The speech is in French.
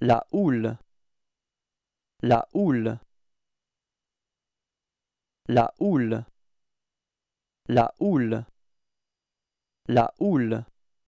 La houle. La houle. La houle. La houle. La houle.